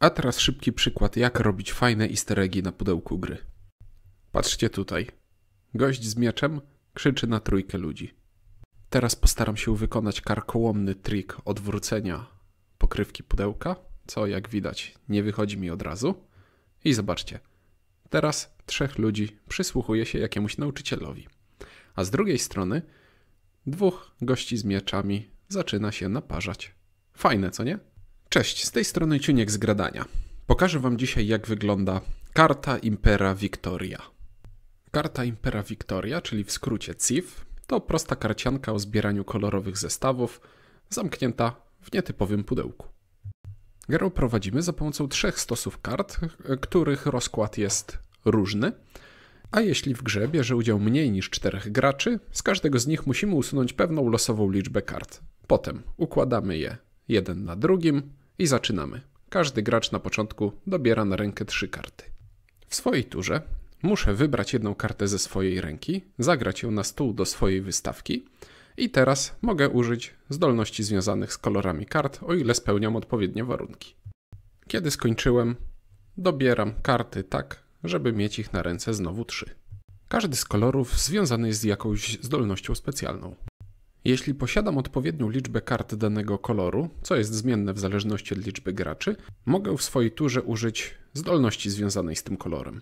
A teraz szybki przykład, jak robić fajne easter na pudełku gry. Patrzcie tutaj. Gość z mieczem krzyczy na trójkę ludzi. Teraz postaram się wykonać karkołomny trik odwrócenia pokrywki pudełka, co jak widać nie wychodzi mi od razu. I zobaczcie. Teraz trzech ludzi przysłuchuje się jakiemuś nauczycielowi. A z drugiej strony dwóch gości z mieczami zaczyna się naparzać. Fajne, co nie? Cześć, z tej strony Ciuniek z Gradania. Pokażę Wam dzisiaj, jak wygląda karta Impera Victoria. Karta Impera Victoria, czyli w skrócie CIV, to prosta karcianka o zbieraniu kolorowych zestawów, zamknięta w nietypowym pudełku. Grę prowadzimy za pomocą trzech stosów kart, których rozkład jest różny. A jeśli w grze bierze udział mniej niż czterech graczy, z każdego z nich musimy usunąć pewną losową liczbę kart. Potem układamy je jeden na drugim i zaczynamy. Każdy gracz na początku dobiera na rękę trzy karty. W swojej turze muszę wybrać jedną kartę ze swojej ręki, zagrać ją na stół do swojej wystawki i teraz mogę użyć zdolności związanych z kolorami kart, o ile spełniam odpowiednie warunki. Kiedy skończyłem, dobieram karty tak, żeby mieć ich na ręce znowu trzy. Każdy z kolorów związany jest z jakąś zdolnością specjalną. Jeśli posiadam odpowiednią liczbę kart danego koloru, co jest zmienne w zależności od liczby graczy, mogę w swojej turze użyć zdolności związanej z tym kolorem.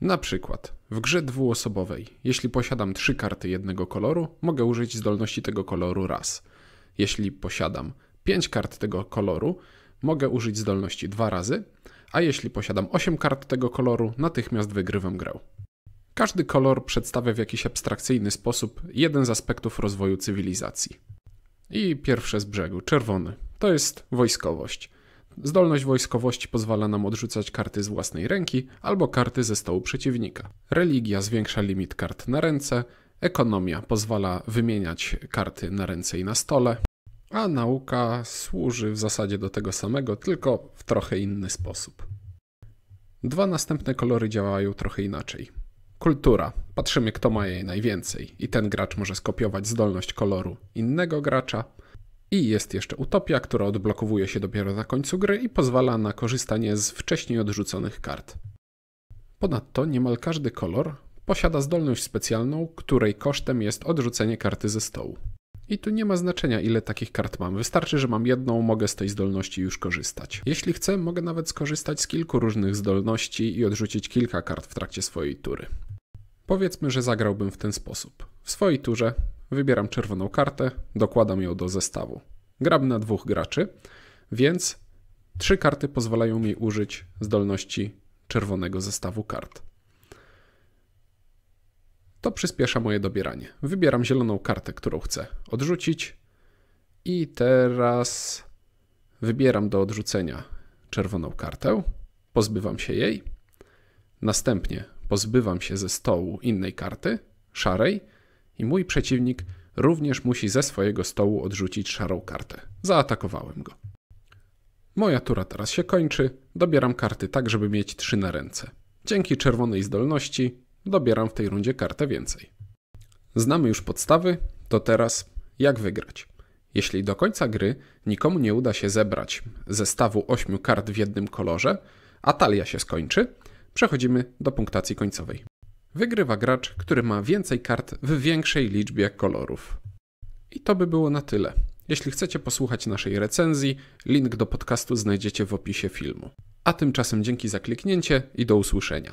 Na przykład w grze dwuosobowej, jeśli posiadam trzy karty jednego koloru, mogę użyć zdolności tego koloru raz. Jeśli posiadam pięć kart tego koloru, mogę użyć zdolności dwa razy, a jeśli posiadam osiem kart tego koloru, natychmiast wygrywam grę. Każdy kolor przedstawia w jakiś abstrakcyjny sposób jeden z aspektów rozwoju cywilizacji. I pierwsze z brzegu, czerwony, to jest wojskowość. Zdolność wojskowości pozwala nam odrzucać karty z własnej ręki albo karty ze stołu przeciwnika. Religia zwiększa limit kart na ręce, ekonomia pozwala wymieniać karty na ręce i na stole, a nauka służy w zasadzie do tego samego, tylko w trochę inny sposób. Dwa następne kolory działają trochę inaczej. Kultura. Patrzymy, kto ma jej najwięcej, i ten gracz może skopiować zdolność koloru innego gracza. I jest jeszcze utopia, która odblokowuje się dopiero na końcu gry i pozwala na korzystanie z wcześniej odrzuconych kart. Ponadto niemal każdy kolor posiada zdolność specjalną, której kosztem jest odrzucenie karty ze stołu. I tu nie ma znaczenia, ile takich kart mam. Wystarczy, że mam jedną, mogę z tej zdolności już korzystać. Jeśli chcę, mogę nawet skorzystać z kilku różnych zdolności i odrzucić kilka kart w trakcie swojej tury. Powiedzmy, że zagrałbym w ten sposób. W swojej turze wybieram czerwoną kartę, dokładam ją do zestawu. Gram na dwóch graczy, więc trzy karty pozwalają mi użyć zdolności czerwonego zestawu kart. To przyspiesza moje dobieranie. Wybieram zieloną kartę, którą chcę odrzucić i teraz wybieram do odrzucenia czerwoną kartę, pozbywam się jej. Następnie pozbywam się ze stołu innej karty, szarej, i mój przeciwnik również musi ze swojego stołu odrzucić szarą kartę. Zaatakowałem go. Moja tura teraz się kończy, dobieram karty tak, żeby mieć trzy na ręce. Dzięki czerwonej zdolności dobieram w tej rundzie kartę więcej. Znamy już podstawy, to teraz jak wygrać. Jeśli do końca gry nikomu nie uda się zebrać zestawu ośmiu kart w jednym kolorze, a talia się skończy, Przechodzimy do punktacji końcowej. Wygrywa gracz, który ma więcej kart w większej liczbie kolorów. I to by było na tyle. Jeśli chcecie posłuchać naszej recenzji, link do podcastu znajdziecie w opisie filmu. A tymczasem dzięki za kliknięcie i do usłyszenia.